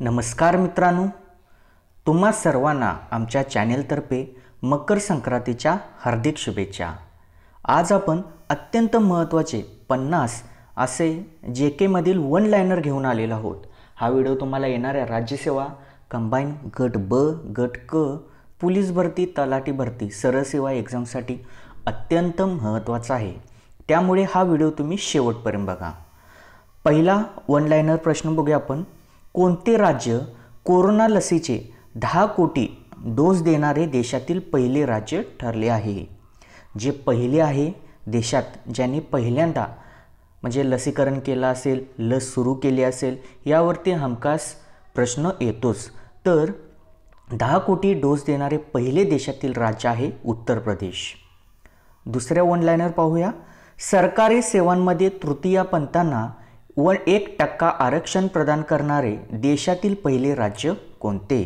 नमस्कार मित्रांनो तुम्हा सर्वांना आमच्या चॅनेलतर्फे मकर संक्रांतीच्या हार्दिक शुभेच्छा आज आपण अत्यंत महत्त्वाचे पन्नास असे जे केमधील वन लायनर घेऊन आलेलो आहोत हा व्हिडिओ तुम्हाला येणाऱ्या राज्यसेवा कंबाईन गट ब गट क पोलीस भरती तलाठी भरती सरसेवा एक्झामसाठी अत्यंत महत्त्वाचा आहे त्यामुळे हा व्हिडिओ तुम्ही शेवटपर्यंत बघा पहिला वन लायनर प्रश्न बघूया आपण कोणते राज्य कोरोना लसीचे दहा कोटी डोस देणारे देशातील पहिले राज्य ठरले आहे जे पहिले आहे देशात ज्यांनी पहिल्यांदा म्हणजे लसीकरण केलं असेल लस सुरू केली असेल यावरती हमखास प्रश्न येतोच तर दहा कोटी डोस देणारे पहिले देशातील राज्य आहे उत्तर प्रदेश दुसऱ्या ऑनलाईनवर पाहूया सरकारी सेवांमध्ये तृतीया पंथांना व एक टक्का आरक्षण प्रदान करणारे देशातील पहिले राज्य कोणते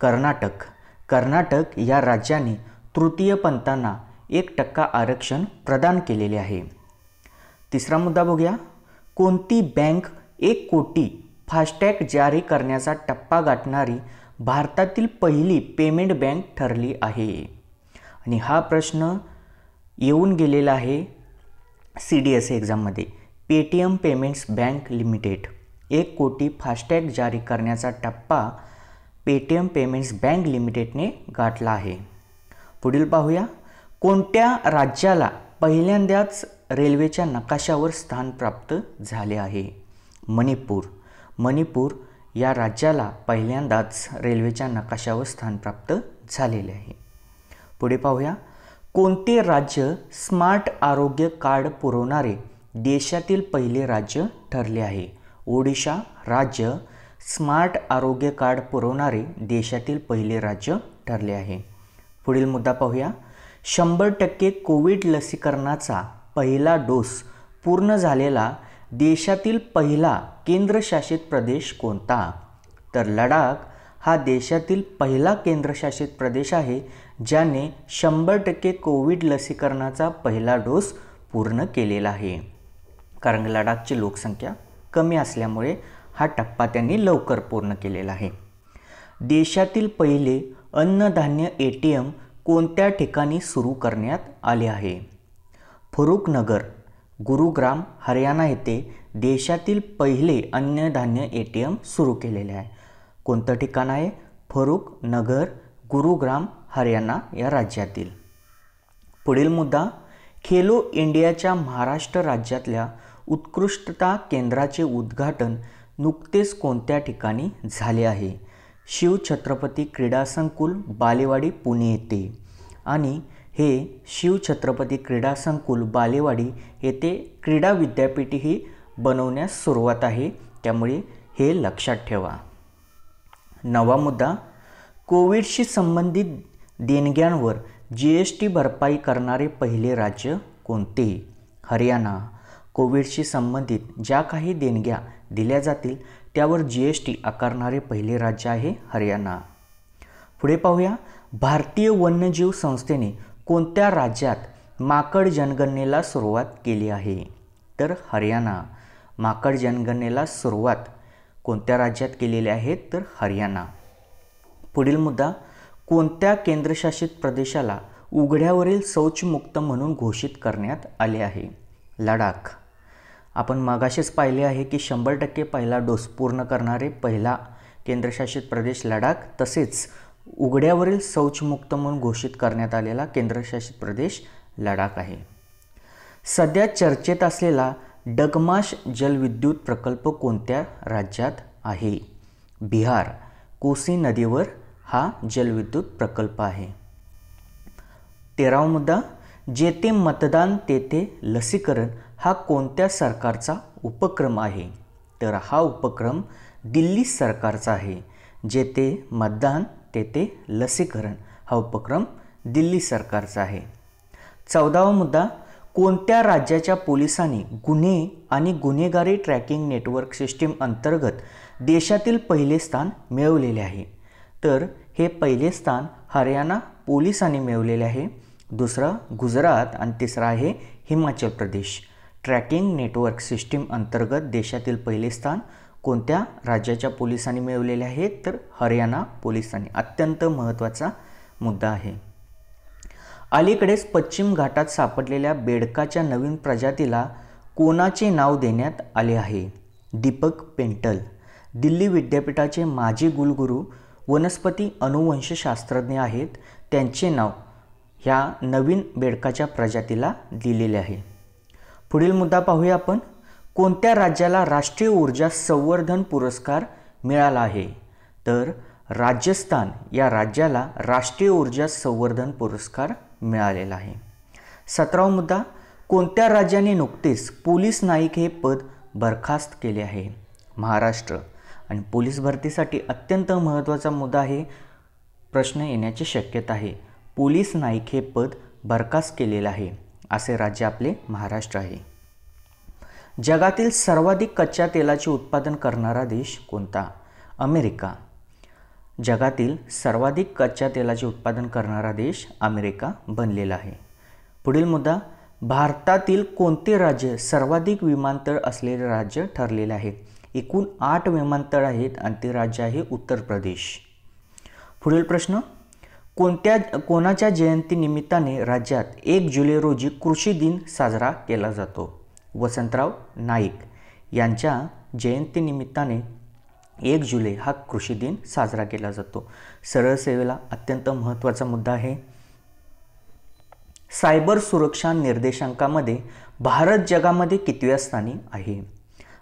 कर्नाटक कर्नाटक या राज्याने तृतीय पंथांना एक टक्का आरक्षण प्रदान केलेले आहे तिसरा मुद्दा बघूया कोणती बँक एक कोटी फास्टॅग जारी करण्याचा टप्पा गाठणारी भारतातील पहिली पेमेंट बँक ठरली आहे आणि हा प्रश्न येऊन गेलेला आहे सी डी एस एक्झाममध्ये पेटीएम पेमेंट्स बँक लिमिटेड एक कोटी फास्टॅग जारी करण्याचा टप्पा पेटीएम पेमेंट्स बँक लिमिटेडने गाठला आहे पुढील पाहूया कोणत्या राज्याला पहिल्यांदाच रेल्वेच्या नकाशावर स्थान प्राप्त झाले आहे मणिपूर मणिपूर या राज्याला पहिल्यांदाच रेल्वेच्या नकाशावर स्थान प्राप्त झालेले आहे पुढे पाहूया कोणते राज्य स्मार्ट आरोग्य कार्ड पुरवणारे देशातील पहिले राज्य ठरले आहे ओडिशा राज्य स्मार्ट आरोग्य कार्ड पुरवणारे देशातील पहिले राज्य ठरले आहे पुढील मुद्दा पाहूया शंभर टक्के कोविड लसीकरणाचा पहिला डोस पूर्ण झालेला देशातील पहिला केंद्रशासित प्रदेश कोणता तर लडाख हा देशातील पहिला केंद्रशासित प्रदेश आहे ज्याने शंभर टक्के कोविड लसीकरणाचा पहिला डोस पूर्ण केलेला आहे कारण लडाखची लोकसंख्या कमी असल्यामुळे हा टप्पा त्यांनी लवकर पूर्ण केलेला आहे देशातील पहिले अन्नधान्य ए टी एम कोणत्या ठिकाणी सुरू करण्यात आले आहे फरुखनगर गुरुग्राम हरियाणा येथे देशातील पहिले अन्नधान्य ए टी एम सुरू केलेले आहे कोणतं ठिकाण आहे फरुखनगर गुरुग्राम हरियाणा या राज्यातील पुढील मुद्दा खेलो इंडियाच्या महाराष्ट्र राज्यातल्या उत्कृष्टता केंद्राचे उद्घाटन नुकतेच कोणत्या ठिकाणी झाले आहे शिवछत्रपती क्रीडा संकुल बालेवाडी पुणे येथे आणि हे शिवछत्रपती क्रीडा संकुल बालेवाडी येथे क्रीडा विद्यापीठ ही बनवण्यास सुरुवात आहे त्यामुळे हे लक्षात ठेवा नवा मुद्दा कोविडशी संबंधित देणग्यांवर जी एस टी भरपाई करणारे पहिले राज्य कोणते हरियाणा कोविडशी संबंधित ज्या काही देणग्या दिल्या जातील त्यावर जी एस टी आकारणारे पहिले राज्य आहे हरियाणा पुढे पाहूया भारतीय वन्यजीव संस्थेने कोणत्या राज्यात माकड जनगणनेला सुरुवात केली आहे तर हरियाणा माकड जनगणनेला सुरुवात कोणत्या राज्यात केलेली आहे तर हरियाणा पुढील मुद्दा कोणत्या केंद्रशासित प्रदेशाला उघड्यावरील शौचमुक्त म्हणून घोषित करण्यात आले आहे लडाख आपण मागाशीच पाहिले आहे की शंभर टक्के पहिला डोस पूर्ण करणारे पहिला केंद्रशासित प्रदेश लडाख तसेच उघड्यावरील शौचमुक्त म्हणून घोषित करण्यात आलेला केंद्रशासित प्रदेश लडाख आहे सध्या चर्चेत असलेला डगमाश जलविद्युत प्रकल्प कोणत्या राज्यात आहे बिहार कोसी नदीवर हा जलविद्युत प्रकल्प आहे तेरावा मुद्दा जेथे मतदान तेथे लसीकरण हा कोणत्या सरकारचा उपक्रम आहे तर हा उपक्रम दिल्ली सरकारचा आहे जेथे मतदान तेथे लसीकरण हा उपक्रम दिल्ली सरकारचा आहे चौदावा मुद्दा कोणत्या राज्याच्या पोलिसांनी गुन्हे आणि गुन्हेगारी ट्रॅकिंग नेटवर्क सिस्टीम अंतर्गत देशातील पहिले स्थान मिळवलेले आहे तर हे पहिले स्थान हरियाणा पोलिसांनी मिळवलेले आहे दुसरं गुजरात आणि तिसरं आहे Himachal Pradesh tracking network system अंतर्गत देशातील पहिले स्थान कोणत्या राज्याच्या पोलिसांनी मिळवलेले आहे तर हरियाणा पोलिसांनी अत्यंत महत्त्वाचा मुद्दा आहे अलीकडेच पश्चिम घाटात सापडलेल्या बेडकाच्या नवीन प्रजातीला कोणाचे नाव देण्यात आले आहे दीपक पेंटल दिल्ली विद्यापीठाचे माजी गुलगुरू वनस्पती अनुवंशशास्त्रज्ञ आहेत त्यांचे नाव ह्या नवीन बेडकाच्या प्रजातीला दिलेले आहे पुढील मुद्दा पाहूया आपण कोणत्या राज्याला राष्ट्रीय ऊर्जा संवर्धन पुरस्कार मिळाला आहे तर राजस्थान या राज्याला राष्ट्रीय ऊर्जा संवर्धन पुरस्कार मिळालेला आहे सतरावा मुद्दा कोणत्या राज्याने नुकतेच पोलीस नाईक हे पद बरखास्त केले आहे महाराष्ट्र आणि पोलीस भरतीसाठी अत्यंत महत्त्वाचा मुद्दा हे प्रश्न येण्याची शक्यता आहे पोलीस नाईक हे पद बरखास्त केलेलं आहे असे राज्य आपले महाराष्ट्र आहे जगातील सर्वाधिक कच्च्या तेलाचे उत्पादन करणारा देश कोणता अमेरिका जगातील सर्वाधिक कच्च्या तेलाचे उत्पादन करणारा देश अमेरिका बनलेला आहे पुढील मुद्दा भारतातील कोणते राज्य सर्वाधिक विमानतळ असलेले राज्य ठरलेले आहे एकूण आठ विमानतळ आहेत आणि ते राज्य आहे उत्तर प्रदेश पुढील प्रश्न कोणत्या कोणाच्या जयंतीनिमित्ताने राज्यात एक जुलै रोजी कृषी दिन साजरा केला जातो वसंतराव नाईक यांच्या जयंतीनिमित्ताने एक जुलै हा कृषी दिन साजरा केला जातो सरळ सेवेला अत्यंत महत्त्वाचा मुद्दा आहे सायबर सुरक्षा निर्देशांकामध्ये भारत जगामध्ये कितव्या स्थानी आहे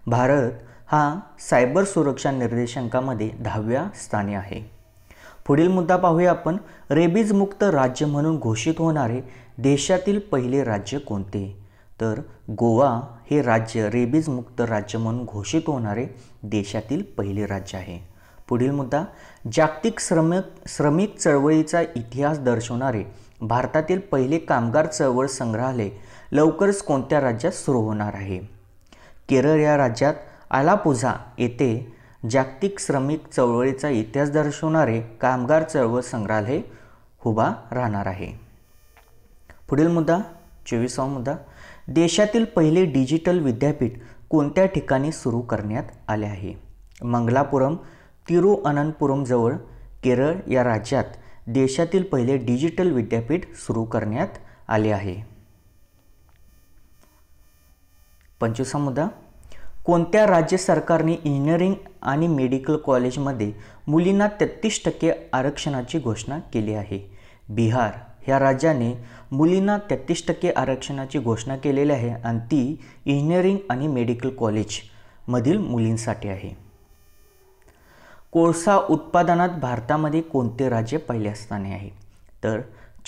भारत हा सायबर सुरक्षा निर्देशांकामध्ये दहाव्या स्थानी आहे पुढील मुद्दा पाहूया आपण रेबीजमुक्त राज्य म्हणून घोषित होणारे देशातील पहिले राज्य कोणते तर गोवा हे राज्य रेबीजमुक्त राज्य म्हणून घोषित होणारे देशातील पहिले राज्य आहे पुढील मुद्दा जागतिक श्रमिक श्रमिक चळवळीचा इतिहास दर्शवणारे भारतातील पहिले कामगार चळवळ संग्रहालय लवकरच कोणत्या राज्यात सुरू होणार आहे केरळ या राज्यात आलापुझा येथे जागतिक श्रमिक चळवळीचा इतिहास दर्शवणारे कामगार चळवळ संग्रहालय उभा राहणार आहे पुढील मुद्दा चोवीसावा मुद्दा देशातील पहिले डिजिटल विद्यापीठ कोणत्या ठिकाणी सुरू करण्यात आले आहे मंगलापुरम तिरुअनंतपुरमजवळ केरळ या राज्यात देशातील पहिले डिजिटल विद्यापीठ सुरू करण्यात आले आहे पंचवीसा मुद्दा कोणत्या राज्य सरकारने इंजिनिअरिंग आणि मेडिकल कॉलेजमध्ये मुलींना तेहतीस टक्के आरक्षणाची घोषणा केली आहे बिहार ह्या राज्याने मुलींना तेहत्तीस टक्के आरक्षणाची घोषणा केलेली आहे आणि ती इंजिनिअरिंग आणि मेडिकल कॉलेजमधील मुलींसाठी आहे कोळसा उत्पादनात भारतामध्ये कोणते राज्य पहिल्या स्थानी आहे तर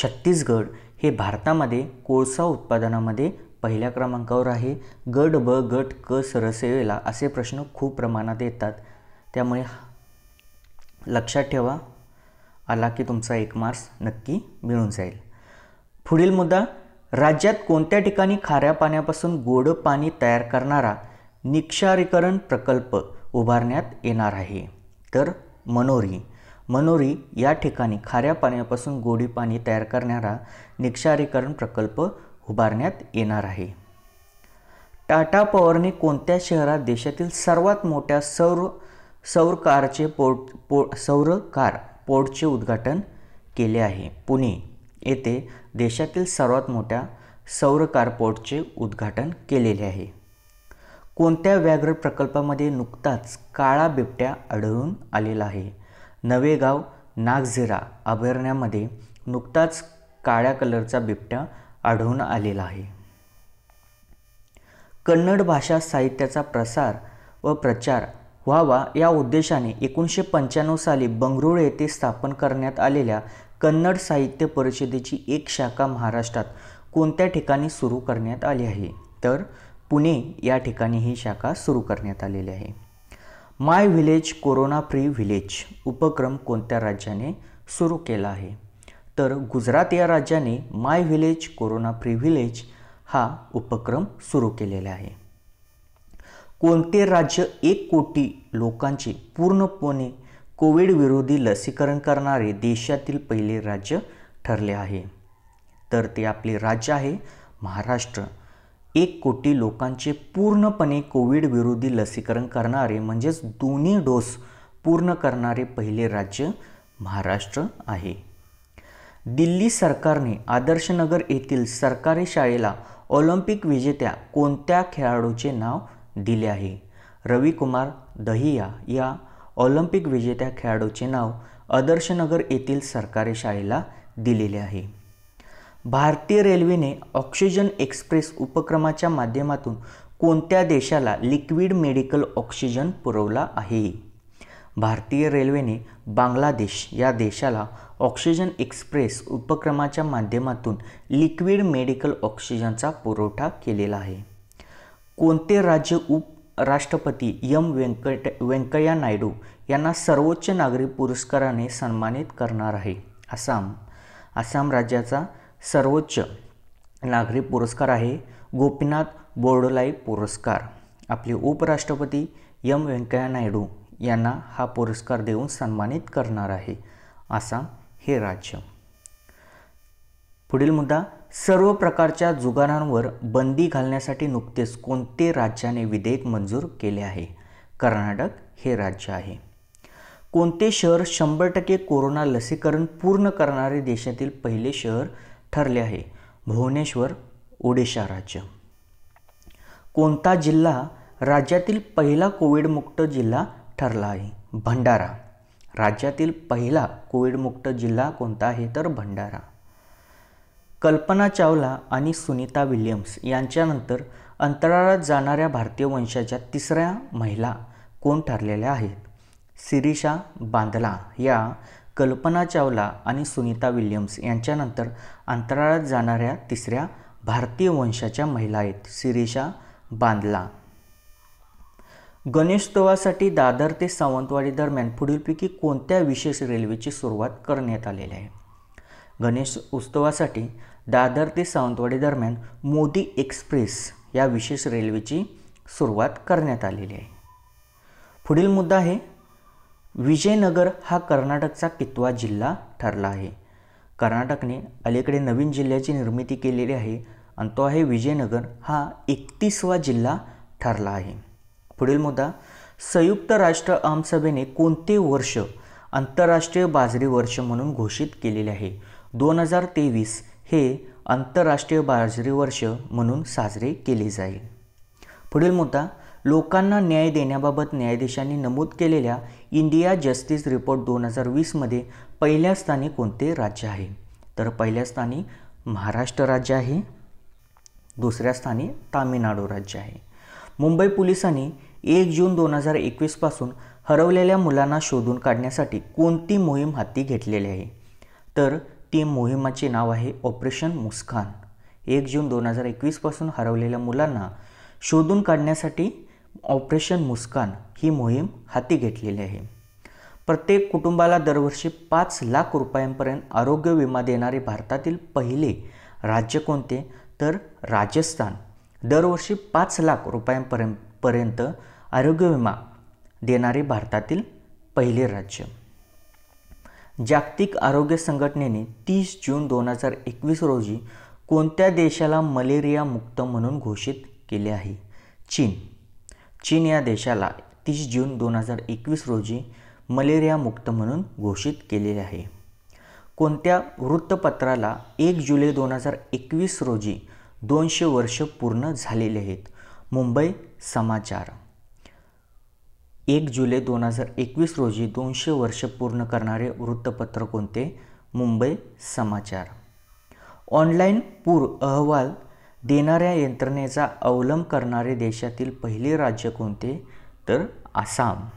छत्तीसगड हे भारतामध्ये कोळसा उत्पादनामध्ये पहिल्या क्रमांकावर आहे गड ब गट क सरसेवेला असे प्रश्न खूप प्रमाणात येतात त्यामुळे लक्षात ठेवा आला की तुमचा एक मार्क्स नक्की मिळून जाईल पुढील मुद्दा राज्यात कोणत्या ठिकाणी खाऱ्या पाण्यापासून गोड पाणी तयार करणारा निक्षारीकरण प्रकल्प उभारण्यात येणार आहे तर मनोरी मनोरी या ठिकाणी खाऱ्या पाण्यापासून गोडी पाणी तयार करणारा निक्षारीकरण प्रकल्प उभारण्यात येणार आहे टाटा पॉवरने कोणत्या शहरात देशातील सर्वात मोठ्या सौर सौर कारचे पोर्ट पो सौर कार पोर्टचे उद्घाटन केले आहे पुणे येथे देशातील सर्वात मोठ्या सौर कार पोर्टचे उद्घाटन केलेले आहे कोणत्या व्याघ्र प्रकल्पामध्ये नुकताच काळा बिबट्या आढळून आलेला आहे नवेगाव नागझिरा अभयारण्यामध्ये नुकताच काळ्या कलरचा बिबट्या आढळून आलेला आहे कन्नड भाषा साहित्याचा प्रसार व प्रचार व्हावा या उद्देशाने एकोणीसशे पंच्याण्णव साली बंगळुरू येथे स्थापन करण्यात आलेल्या कन्नड साहित्य परिषदेची एक शाखा महाराष्ट्रात कोणत्या ठिकाणी सुरू करण्यात आली आहे तर पुणे या ठिकाणी ही शाखा सुरू करण्यात आलेली आहे my village corona free village उपक्रम कोणत्या राज्याने सुरू केला आहे तर गुजरात या राज्याने my village corona free village हा उपक्रम सुरू केलेला आहे कोणते राज्य एक कोटी लोकांचे पूर्णपणे कोविड विरोधी लसीकरण करणारे देशातील पहिले राज्य ठरले आहे तर ते आपले राज्य आहे महाराष्ट्र एक कोटी लोकांचे पूर्णपणे कोविड विरोधी लसीकरण करणारे म्हणजेच दोन्ही डोस पूर्ण करणारे पहिले राज्य महाराष्ट्र आहे दिल्ली सरकारने आदर्शनगर येथील सरकारी शाळेला ऑलिम्पिक विजेत्या कोणत्या खेळाडूचे नाव दिले आहे रविकुमार दहिया या ऑलिम्पिक विजेत्या खेळाडूचे नाव आदर्शनगर येथील सरकारी शाळेला दिलेले आहे भारतीय रेल्वेने ऑक्सिजन एक्सप्रेस उपक्रमाच्या माध्यमातून कोणत्या देशाला लिक्विड मेडिकल ऑक्सिजन पुरवला आहे भारतीय रेल्वेने बांगलादेश या देशाला ऑक्सिजन एक्सप्रेस उपक्रमाच्या माध्यमातून लिक्विड मेडिकल ऑक्सिजनचा पुरवठा केलेला आहे कोणते राज्य उपराष्ट्रपती यम व्यंकट व्यंकय्या नायडू यांना सर्वोच्च नागरी पुरस्काराने सन्मानित करणार आहे आसाम आसाम राज्याचा सर्वोच्च नागरी पुरस्कार आहे गोपीनाथ बोर्डोलाई पुरस्कार आपले उपराष्ट्रपती यम व्यंकय्या नायडू यांना हा पुरस्कार देऊन सन्मानित करणार आहे आसाम हे राज्य पुढील मुद्दा सर्व प्रकारच्या जुगारांवर बंदी घालण्यासाठी नुकतेच कोणते राज्याने विधेयक मंजूर केले आहे कर्नाटक हे राज्य आहे कोणते शहर शंभर टक्के कोरोना लसीकरण पूर्ण करणारे देशातील पहिले शहर ठरले आहे भुवनेश्वर ओडिशा राज्य कोणता जिल्हा राज्यातील पहिला कोविडमुक्त जिल्हा ठरला आहे भंडारा राज्यातील पहिला कोविडमुक्त जिल्हा कोणता आहे तर भंडारा कल्पना चावला आणि सुनीता विल्यम्स यांच्यानंतर अंतराळात जाणाऱ्या भारतीय वंशाच्या तिसऱ्या महिला कोण ठरलेल्या आहेत सिरिषा बांदला या कल्पना चावला आणि सुनीता विल्यम्स यांच्यानंतर अंतराळात जाणाऱ्या तिसऱ्या भारतीय वंशाच्या महिला आहेत सिरिषा बांदला गणेशोत्सवासाठी दादर ते सावंतवाडी दरम्यान पुढीलपैकी कोणत्या विशेष रेल्वेची सुरुवात करण्यात आलेली आहे गणेश उत्सवासाठी दादर ते सावंतवाडी दरम्यान मोदी एक्सप्रेस या विशेष रेल्वेची सुरुवात करण्यात आलेली आहे पुढील मुद्दा आहे विजयनगर हा कर्नाटकचा कितवा जिल्हा ठरला आहे कर्नाटकने अलीकडे नवीन जिल्ह्याची निर्मिती केलेली आहे आणि तो आहे विजयनगर हा एकतीसवा जिल्हा ठरला आहे पुढील मुद्दा संयुक्त राष्ट्र आमसभेने कोणते वर्ष आंतरराष्ट्रीय बाजरी वर्ष म्हणून घोषित केलेले आहे दोन हजार तेवीस हे आंतरराष्ट्रीय बाजरी वर्ष म्हणून साजरे केले जाईल पुढील मुद्दा लोकांना न्याय देण्याबाबत न्यायाधीशांनी नमूद केलेल्या इंडिया जस्टिस रिपोर्ट दोन हजार वीसमध्ये पहिल्या स्थानी कोणते राज्य आहे तर पहिल्या स्थानी महाराष्ट्र राज्य आहे दुसऱ्या स्थानी तामिळनाडू राज्य आहे मुंबई पोलिसांनी एक जून दोन हजार एकवीसपासून हरवलेल्या मुलांना शोधून काढण्यासाठी कोणती मोहीम हाती घेतलेली आहे तर ती मोहिमाचे नाव आहे ऑपरेशन मुस्कान एक जून दोन हजार एकवीसपासून हरवलेल्या मुलांना शोधून काढण्यासाठी ऑपरेशन मुस्कान ही मोहीम हाती घेतलेली आहे प्रत्येक कुटुंबाला दरवर्षी पाच लाख रुपयांपर्यंत आरोग्य विमा देणारे भारतातील पहिले राज्य कोणते तर राजस्थान दरवर्षी पाच लाख रुपयांपर्यंत पर्यंत आरोग्य विमा देणारे भारतातील पहिले राज्य जागतिक आरोग्य संघटनेने तीस जून दोन हजार एकवीस रोजी कोणत्या देशाला मलेरिया मुक्त म्हणून घोषित केले आहे चीन चीन या देशाला तीस जून दोन हजार एकवीस रोजी मलेरिया मुक्त म्हणून घोषित केलेले आहे कोणत्या वृत्तपत्राला एक जुलै दोन हजार एकवीस रोजी दोनशे वर्ष पूर्ण झालेले आहेत मुंबई समाचार एक जुलै दोन हजार एकवीस रोजी दोनशे वर्ष पूर्ण करणारे वृत्तपत्र कोणते मुंबई समाचार ऑनलाईन पूर अहवाल देणाऱ्या यंत्रणेचा अवलंब करणारे देशातील पहिले राज्य कोणते तर आसाम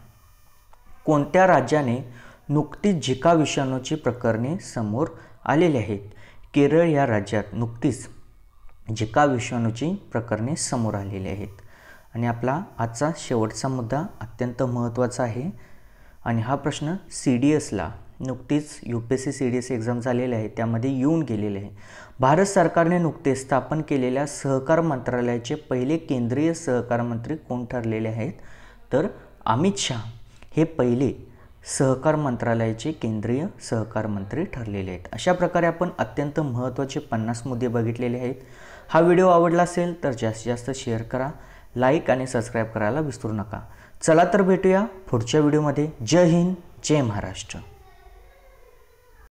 कोणत्या राज्याने नुकतीच झिका विषाणूची प्रकरणे समोर आलेली आहेत केरळ या राज्यात नुकतीच झिका विषाणूची प्रकरणे समोर आलेली आहेत आणि आपला आजचा शेवटचा मुद्दा अत्यंत महत्त्वाचा आहे आणि हा प्रश्न सी डी एसला नुकतीच U P S C C D S exam झालेली आहे त्यामध्ये येऊन गेलेले आहे भारत सरकारने नुकतेच स्थापन केलेल्या सहकार मंत्रालयाचे पहिले केंद्रीय सहकार मंत्री कोण ठरलेले आहेत तर अमित शहा हे पहिले सहकार मंत्रालयाचे केंद्रीय सहकार मंत्री ठरलेले आहेत अशा प्रकारे आपण अत्यंत महत्त्वाचे पन्नास मुद्दे बघितलेले आहेत हा व्हिडिओ आवडला असेल तर जास्तीत जास्त शेअर करा लाईक आणि सबस्क्राईब करायला विसरू नका चला तर भेटूया पुढच्या व्हिडिओमध्ये जय हिंद जय महाराष्ट्र